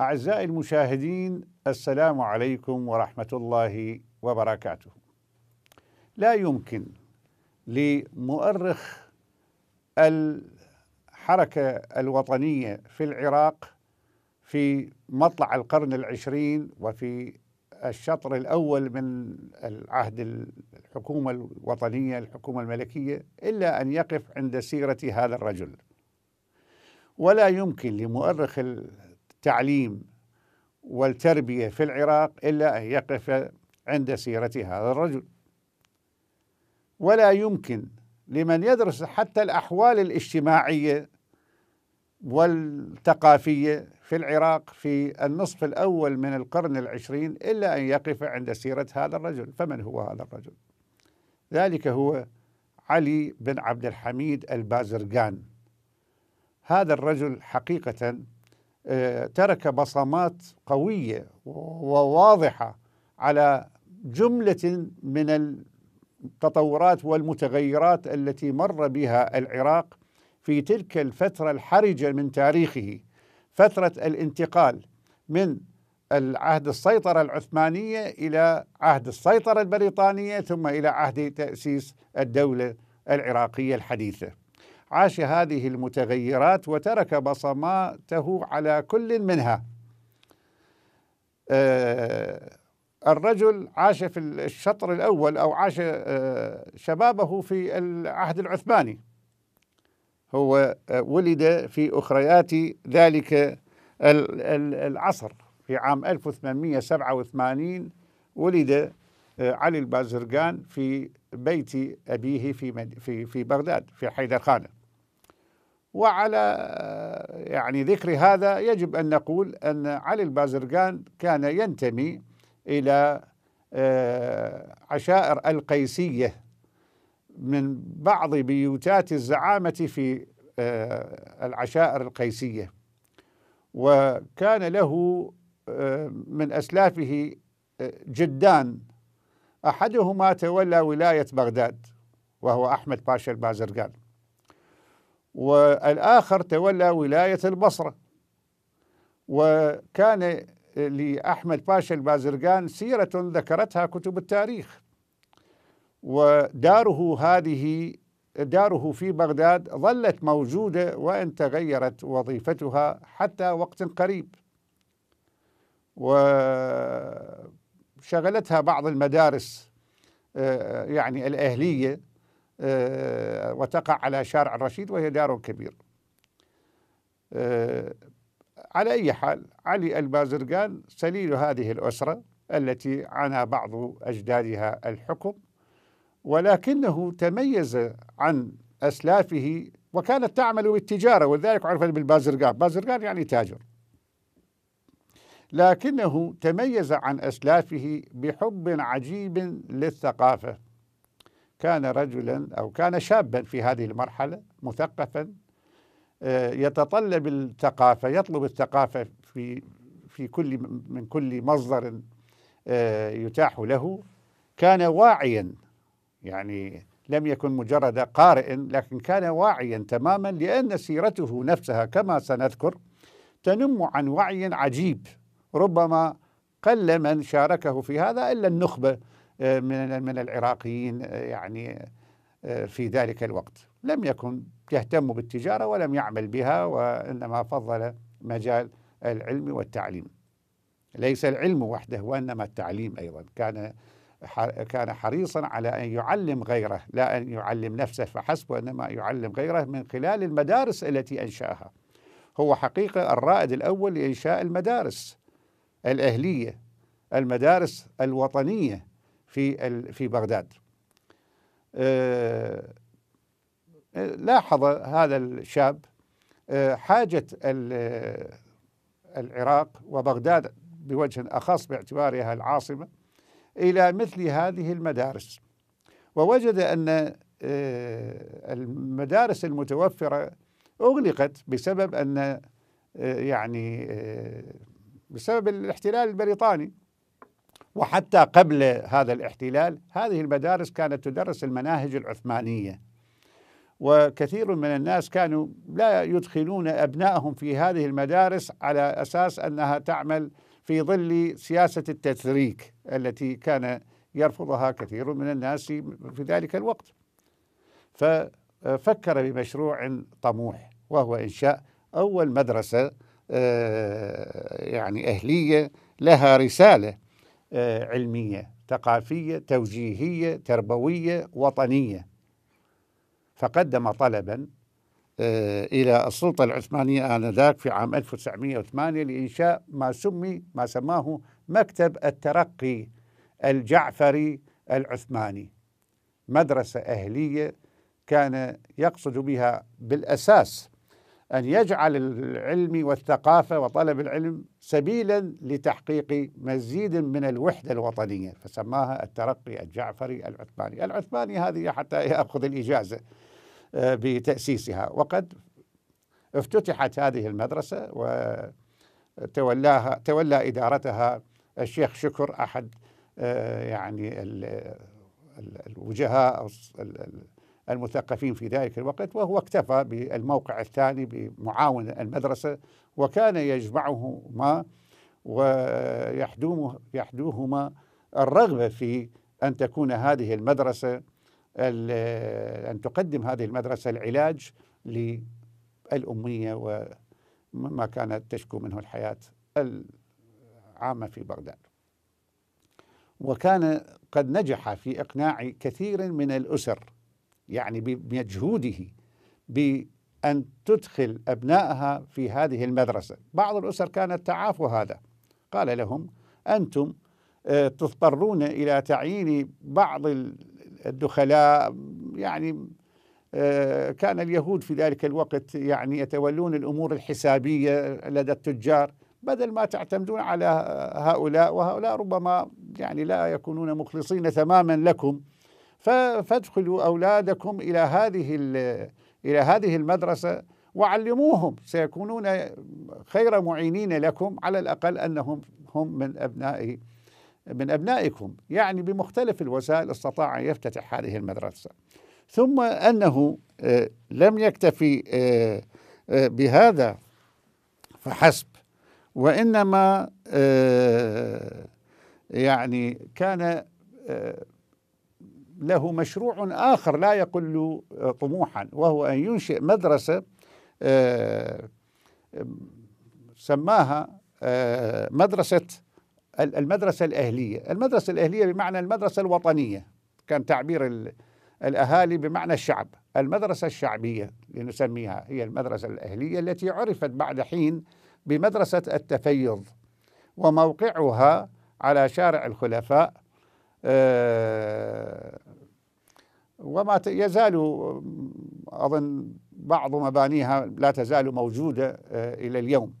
أعزائي المشاهدين السلام عليكم ورحمة الله وبركاته. لا يمكن لمؤرخ الحركة الوطنية في العراق في مطلع القرن العشرين وفي الشطر الأول من العهد الحكومة الوطنية الحكومة الملكية إلا أن يقف عند سيرة هذا الرجل ولا يمكن لمؤرخ التعليم والتربية في العراق إلا أن يقف عند سيرة هذا الرجل ولا يمكن لمن يدرس حتى الأحوال الاجتماعية والثقافية في العراق في النصف الأول من القرن العشرين إلا أن يقف عند سيرة هذا الرجل فمن هو هذا الرجل؟ ذلك هو علي بن عبد الحميد البازرقان هذا الرجل حقيقة آه، ترك بصمات قويه وواضحه على جمله من التطورات والمتغيرات التي مر بها العراق في تلك الفتره الحرجه من تاريخه فتره الانتقال من العهد السيطرة العثمانية إلى عهد السيطرة البريطانية ثم إلى عهد تأسيس الدولة العراقية الحديثة عاش هذه المتغيرات وترك بصماته على كل منها آه، الرجل عاش في الشطر الأول أو عاش آه، شبابه في العهد العثماني هو آه، ولد في أخريات ذلك العصر في عام 1887 ولد علي البازرقان في بيت أبيه في في بغداد في حيدر خانة وعلى يعني ذكر هذا يجب أن نقول أن علي البازرقان كان ينتمي إلى آه، عشائر القيسية من بعض بيوتات الزعامة في آه، العشائر القيسية وكان له آه، من أسلافه جدان أحدهما تولى ولاية بغداد وهو أحمد باشا البازرقان والآخر تولى ولاية البصرة وكان لأحمد باشا البازرقان سيرة ذكرتها كتب التاريخ وداره هذه داره في بغداد ظلت موجودة وإن تغيرت وظيفتها حتى وقت قريب وشغلتها بعض المدارس آه، يعني الأهلية آه، وتقع على شارع الرشيد وهي دار كبير آه، على أي حال علي البازرقان سليل هذه الأسرة التي عانى بعض أجدادها الحكم ولكنه تميز عن أسلافه وكانت تعمل بالتجارة ولذلك عرفت بالبازرقان بازرقان يعني تاجر لكنه تميز عن أسلافه بحب عجيب للثقافة كان رجلا أو كان شابا في هذه المرحلة مثقفا آه، يتطلب الثقافة يطلب الثقافة في في كل من كل مصدر آه، يتاح له كان واعيا يعني لم يكن مجرد قارئ لكن كان واعيا تماما لأن سيرته نفسها كما سنذكر تنم عن وعي عجيب ربما قل من شاركه في هذا إلا النخبة من من العراقيين آه، يعني آه، في ذلك الوقت لم يكن يهتم بالتجاره ولم يعمل بها وانما فضل مجال العلم والتعليم ليس العلم وحده وانما التعليم ايضا كان كان حريصا على ان يعلم غيره لا ان يعلم نفسه فحسب وانما يعلم غيره من خلال المدارس التي انشاها هو حقيقه الرائد الاول لانشاء المدارس الاهليه المدارس الوطنيه في في بغداد آه، لاحظ هذا الشاب آه، حاجة العراق وبغداد بوجه أخص باعتبارها العاصمة إلى مثل هذه المدارس ووجد أن آه، المدارس المتوفرة أغلقت بسبب أن يعني بسبب الاحتلال البريطاني وحتى قبل هذا الاحتلال هذه المدارس كانت تدرس المناهج العثمانيه وكثير من الناس كانوا لا يدخلون ابنائهم في هذه المدارس على اساس انها تعمل في ظل سياسه التثريك التي كان يرفضها كثير من الناس في ذلك الوقت ففكر بمشروع طموح وهو انشاء اول مدرسه آه، يعني اهليه لها رساله آه، علمية ثقافية توجيهية تربوية وطنية فقدم طلبا آه، إلى السلطة العثمانية آنذاك في عام 1908 لإنشاء ما سمي ما سماه مكتب الترقي الجعفري العثماني مدرسة أهلية كان يقصد بها بالأساس أن يجعل العلم والثقافة وطلب العلم سبيلا لتحقيق مزيد من الوحدة الوطنية فسماها الترقي الجعفري العثماني العثماني هذه حتى يأخذ الإجازة آه، بتأسيسها وقد افتتحت هذه المدرسة وتولاها تولى إدارتها الشيخ شكر أحد آه، يعني الوجهاء المثقفين في ذلك الوقت وهو اكتفى بالموقع الثاني بمعاون المدرسة وكان يجمعهما ويحدوهما الرغبة في أن تكون هذه المدرسة أن تقدم هذه المدرسة العلاج للأمية وما كانت تشكو منه الحياة العامة في بغداد وكان قد نجح في إقناع كثير من الأسر يعني بمجهوده بأن تدخل أبنائها في هذه المدرسة بعض الأسر كانت تعاف هذا قال لهم أنتم آه، تضطرون إلى تعيين بعض الدخلاء يعني آه، كان اليهود في ذلك الوقت يعني يتولون الأمور الحسابية لدى التجار بدل ما تعتمدون على هؤلاء وهؤلاء ربما يعني لا يكونون مخلصين تماما لكم فادخلوا أولادكم إلى هذه إلى هذه المدرسة وعلموهم سيكونون خير معينين لكم على الأقل أنهم هم من أبناء من أبنائكم يعني بمختلف الوسائل استطاع أن يفتتح هذه المدرسة ثم أنه آه، لم يكتفي آه، آه، بهذا فحسب وإنما يعني كان له مشروع آخر لا يقل طموحا وهو أن ينشئ مدرسة آه، سماها آه، مدرسة المدرسة الأهلية المدرسة الأهلية بمعنى المدرسة الوطنية كان تعبير الأهالي بمعنى الشعب المدرسة الشعبية لنسميها هي المدرسة الأهلية التي عرفت بعد حين بمدرسة التفيض وموقعها على شارع الخلفاء آه، وما يزال أظن بعض مبانيها لا تزال موجودة أه، إلى اليوم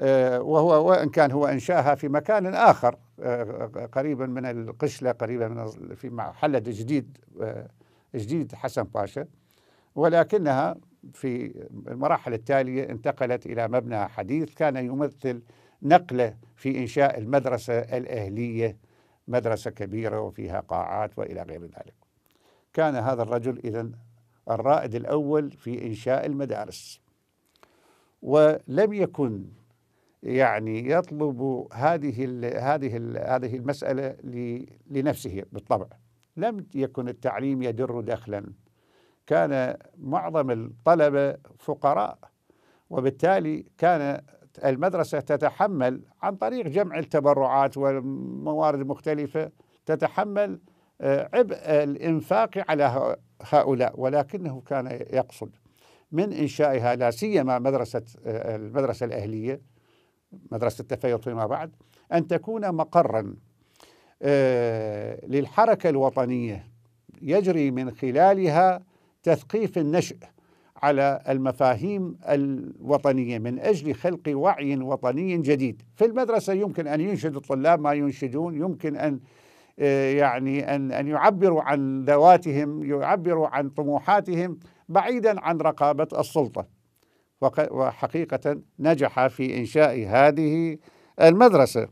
أه، وهو وإن كان هو إنشاها في مكان آخر أه، قريبا من القشلة قريبا من في محلة جديد جديد حسن باشا ولكنها في المراحل التالية انتقلت إلى مبنى حديث كان يمثل نقلة في إنشاء المدرسة الأهلية مدرسة كبيرة وفيها قاعات وإلى غير ذلك كان هذا الرجل إذا الرائد الأول في إنشاء المدارس ولم يكن يعني يطلب هذه ال هذه ال هذه المسألة لنفسه بالطبع لم يكن التعليم يدر دخلا كان معظم الطلبة فقراء وبالتالي كان المدرسة تتحمل عن طريق جمع التبرعات والموارد المختلفة تتحمل عبء الإنفاق على هؤلاء ولكنه كان يقصد من إنشائها لا سيما مدرسة المدرسة الأهلية مدرسة التفيض فيما بعد أن تكون مقرا آه، للحركة الوطنية يجري من خلالها تثقيف النشء على المفاهيم الوطنية من أجل خلق وعي وطني جديد في المدرسة يمكن أن ينشد الطلاب ما ينشدون يمكن أن يعني أن أن يعبروا عن ذواتهم يعبروا عن طموحاتهم بعيدا عن رقابة السلطة وحقيقة نجح في إنشاء هذه المدرسة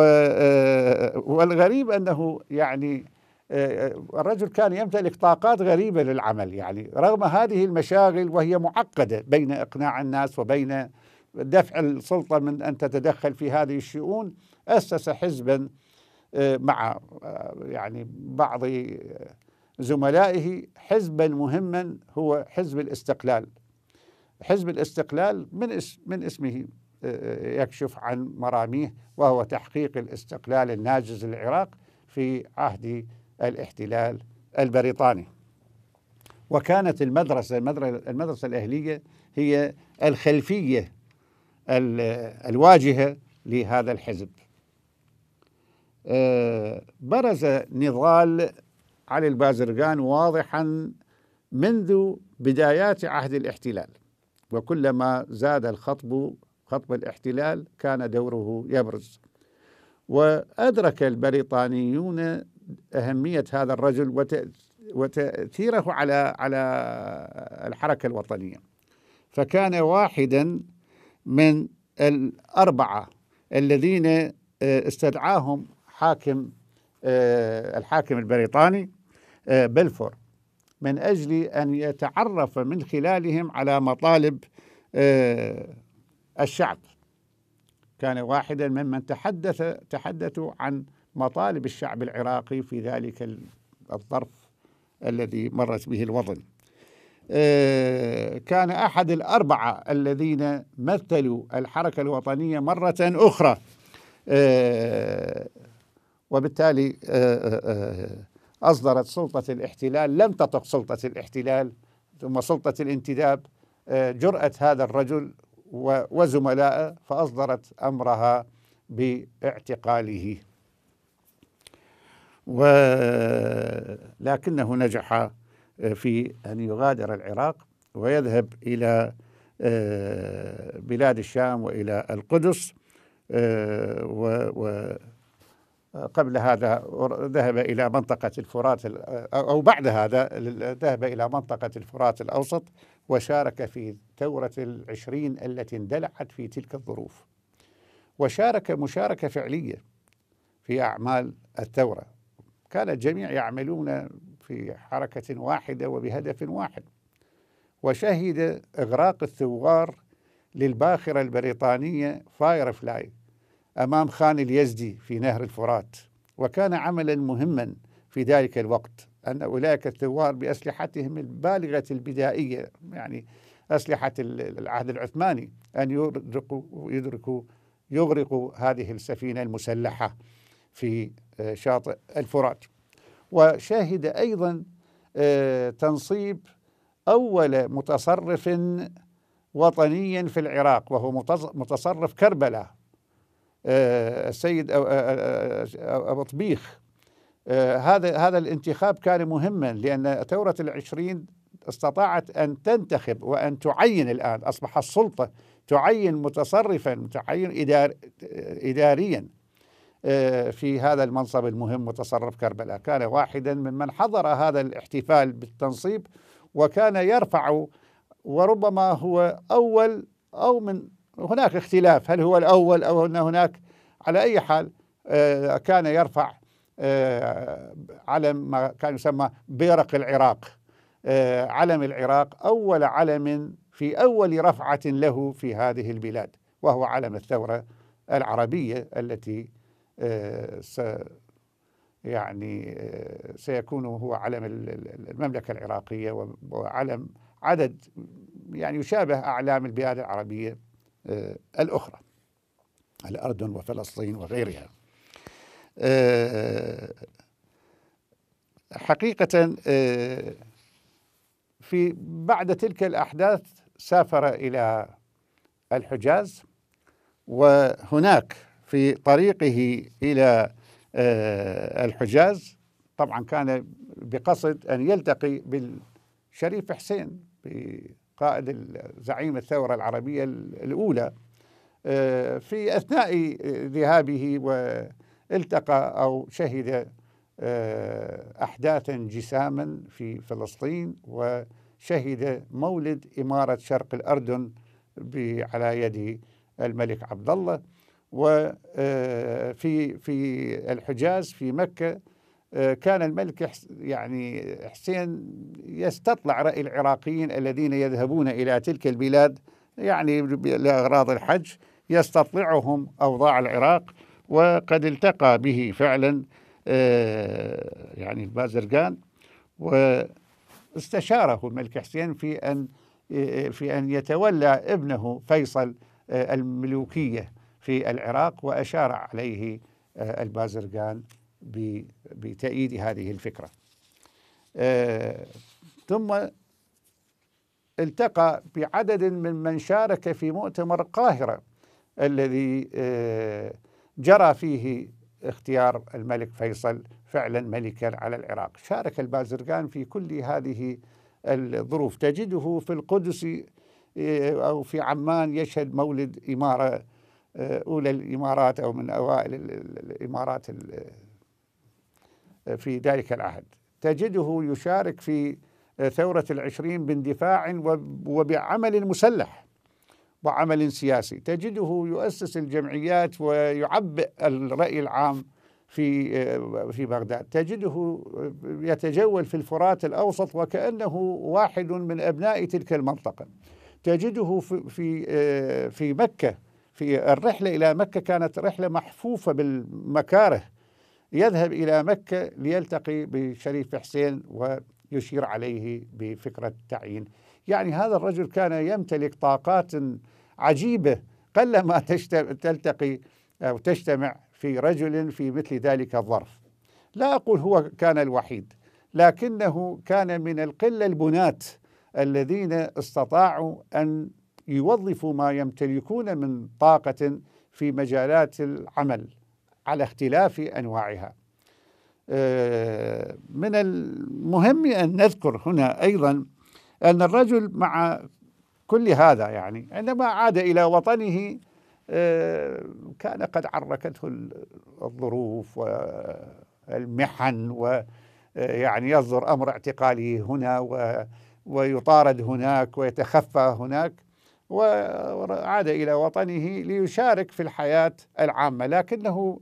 آه، والغريب أنه يعني آه، الرجل كان يمتلك طاقات غريبة للعمل يعني رغم هذه المشاغل وهي معقدة بين إقناع الناس وبين دفع السلطة من أن تتدخل في هذه الشؤون أسس حزبا مع يعني بعض زملائه حزبا مهما هو حزب الاستقلال حزب الاستقلال من من اسمه يكشف عن مراميه وهو تحقيق الاستقلال الناجز للعراق في عهد الاحتلال البريطاني وكانت المدرسة المدرسة الأهلية هي الخلفية الواجهة لهذا الحزب آه، برز نضال علي البازرقان واضحا منذ بدايات عهد الاحتلال وكلما زاد الخطب خطب الاحتلال كان دوره يبرز وأدرك البريطانيون أهمية هذا الرجل وتأثيره على على الحركة الوطنية فكان واحدا من الأربعة الذين آه، استدعاهم حاكم آه، الحاكم البريطاني آه، بلفور من أجل أن يتعرف من خلالهم على مطالب آه، الشعب كان واحدا ممن تحدث تحدثوا عن مطالب الشعب العراقي في ذلك الظرف الذي مرت به الوطن كان أحد الأربعة الذين مثلوا الحركة الوطنية مرة أخرى وبالتالي آه، آه، آه، أصدرت سلطة الاحتلال لم تطق سلطة الاحتلال ثم سلطة الانتداب جرأة هذا الرجل وزملائه فأصدرت أمرها باعتقاله ولكنه نجح في أن يغادر العراق ويذهب إلى بلاد الشام وإلى القدس و قبل هذا ذهب إلى منطقة الفرات أو بعد هذا ذهب إلى منطقة الفرات الأوسط وشارك في ثورة العشرين التي اندلعت في تلك الظروف وشارك مشاركة فعلية في أعمال الثورة كان الجميع يعملون في حركة واحدة وبهدف واحد وشهد إغراق الثوار للباخرة البريطانية فاير فلاي امام خان اليزدي في نهر الفرات وكان عملا مهما في ذلك الوقت ان اولئك الثوار باسلحتهم البالغه البدائيه يعني اسلحه العهد العثماني ان يدركوا يدركوا يغرقوا هذه السفينه المسلحه في آه، شاطئ الفرات وشاهد ايضا آه، تنصيب اول متصرف وطني في العراق وهو متصرف كربلاء آه، السيد آه، آه، أبو طبيخ هذا هذا الانتخاب كان مهما لأن ثورة العشرين استطاعت أن تنتخب وأن تعين الآن أصبح السلطة تعين متصرفا تعين إدار إداريا في هذا المنصب المهم متصرف كربلاء كان واحدا ممن حضر هذا الاحتفال بالتنصيب وكان يرفع وربما هو أول أو من هناك اختلاف هل هو الأول أو أن هناك على أي حال آه، كان يرفع آه، علم ما كان يسمى بيرق العراق آه، علم العراق أول علم في أول رفعة له في هذه البلاد وهو علم الثورة العربية التي س يعني سيكون هو علم المملكة العراقية وعلم عدد يعني يشابه أعلام البلاد العربية آه، الأخرى الأردن وفلسطين وغيرها آه، حقيقة آه، في بعد تلك الأحداث سافر إلى الحجاز وهناك في طريقه إلى الحجاز طبعا كان بقصد أن يلتقي بالشريف حسين في قائد زعيم الثورة العربية الأولى آه، في أثناء ذهابه والتقى أو شهد آه، أحداثا جساما في فلسطين وشهد مولد إمارة شرق الأردن على يد الملك عبد الله وفي آه، في الحجاز في مكة آه، كان الملك يعني حسين يستطلع رأي العراقيين الذين يذهبون إلى تلك البلاد يعني لأغراض الحج يستطلعهم أوضاع العراق وقد التقى به فعلا آه، يعني البازرقان واستشاره الملك حسين في أن آه، في أن يتولى ابنه فيصل الملوكية في العراق وأشار عليه البازرقان بتأييد هذه الفكرة آه، ثم التقى بعدد من من شارك في مؤتمر القاهرة الذي آه، جرى فيه اختيار الملك فيصل فعلا ملكا على العراق شارك البازرقان في كل هذه الظروف تجده في القدس آه، أو في عمان يشهد مولد إمارة أولى الإمارات أو من أوائل الإمارات في ذلك العهد تجده يشارك في ثورة العشرين باندفاع وبعمل مسلح وعمل سياسي تجده يؤسس الجمعيات ويعبئ الرأي العام في في بغداد تجده يتجول في الفرات الأوسط وكأنه واحد من أبناء تلك المنطقة تجده في في مكة في الرحلة إلى مكة كانت رحلة محفوفة بالمكاره يذهب إلى مكة ليلتقي بشريف حسين ويشير عليه بفكرة التعيين يعني هذا الرجل كان يمتلك طاقات عجيبة قلما تلتقي أو تجتمع في رجل في مثل ذلك الظرف لا أقول هو كان الوحيد لكنه كان من القلة البنات الذين استطاعوا أن يوظفوا ما يمتلكون من طاقة في مجالات العمل على اختلاف انواعها. آه، من المهم ان نذكر هنا ايضا ان الرجل مع كل هذا يعني عندما عاد الى وطنه آه، كان قد عركته الظروف والمحن ويعني آه، يصدر امر اعتقاله هنا ويطارد هناك ويتخفى هناك وعاد الى وطنه ليشارك في الحياه العامه لكنه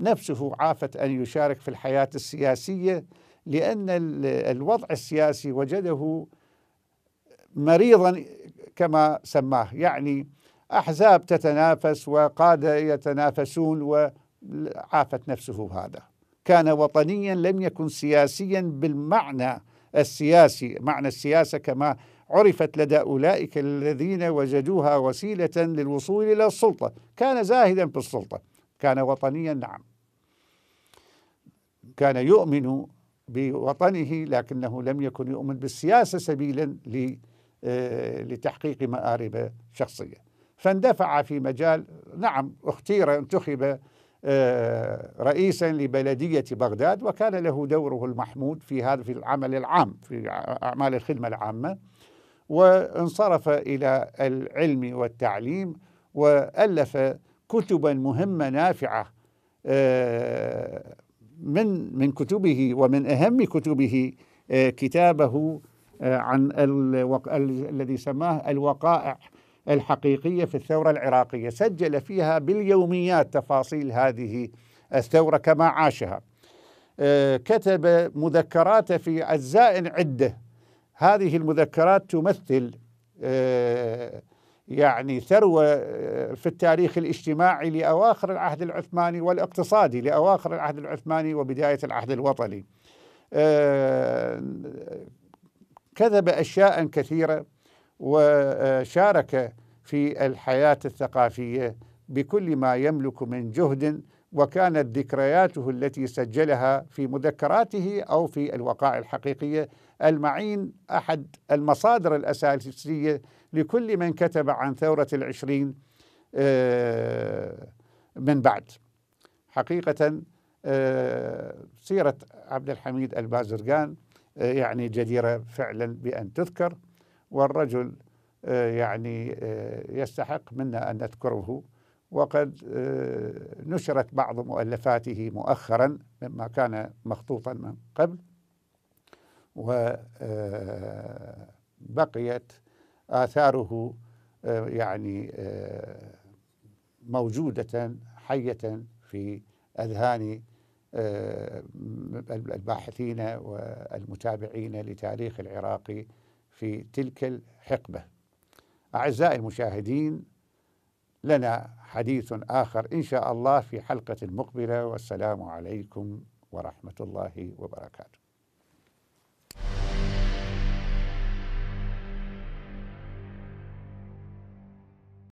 نفسه عافت أن يشارك في الحياة السياسية لأن الوضع السياسي وجده مريضا كما سماه يعني أحزاب تتنافس وقادة يتنافسون وعافت نفسه هذا كان وطنيا لم يكن سياسيا بالمعنى السياسي معنى السياسة كما عرفت لدى أولئك الذين وجدوها وسيلة للوصول إلى السلطة كان زاهدا في السلطة كان وطنيا نعم كان يؤمن بوطنه لكنه لم يكن يؤمن بالسياسة سبيلا آه، لتحقيق مآرب شخصية فاندفع في مجال نعم اختير انتخب آه، رئيسا لبلدية بغداد وكان له دوره المحمود في هذا في العمل العام في أعمال الخدمة العامة وانصرف إلى العلم والتعليم وألف كتبا مهمة نافعة آه، من من كتبه ومن أهم كتبه آه، كتابه آه، عن الوق... الذي سماه الوقائع الحقيقية في الثورة العراقية سجل فيها باليوميات تفاصيل هذه الثورة كما عاشها كتب مذكرات في أجزاء عدة هذه المذكرات تمثل يعني ثروة آه، في التاريخ الاجتماعي لأواخر العهد العثماني والاقتصادي لأواخر العهد العثماني وبداية العهد الوطني آه، كذب أشياء كثيرة وشارك في الحياة الثقافية بكل ما يملك من جهد وكانت ذكرياته التي سجلها في مذكراته أو في الوقائع الحقيقية المعين أحد المصادر الأساسية لكل من كتب عن ثورة العشرين آه، من بعد حقيقة آه، سيرة عبد الحميد البازرقان آه، يعني جديرة فعلا بأن تذكر والرجل يعني يستحق منا أن نذكره وقد نشرت بعض مؤلفاته مؤخرا مما كان مخطوطا من قبل وبقيت آثاره آه، يعني آه، موجودة حية في أذهان آه، الباحثين والمتابعين لتاريخ العراقي في تلك الحقبة أعزائي المشاهدين لنا حديث آخر إن شاء الله في حلقة مقبلة والسلام عليكم ورحمة الله وبركاته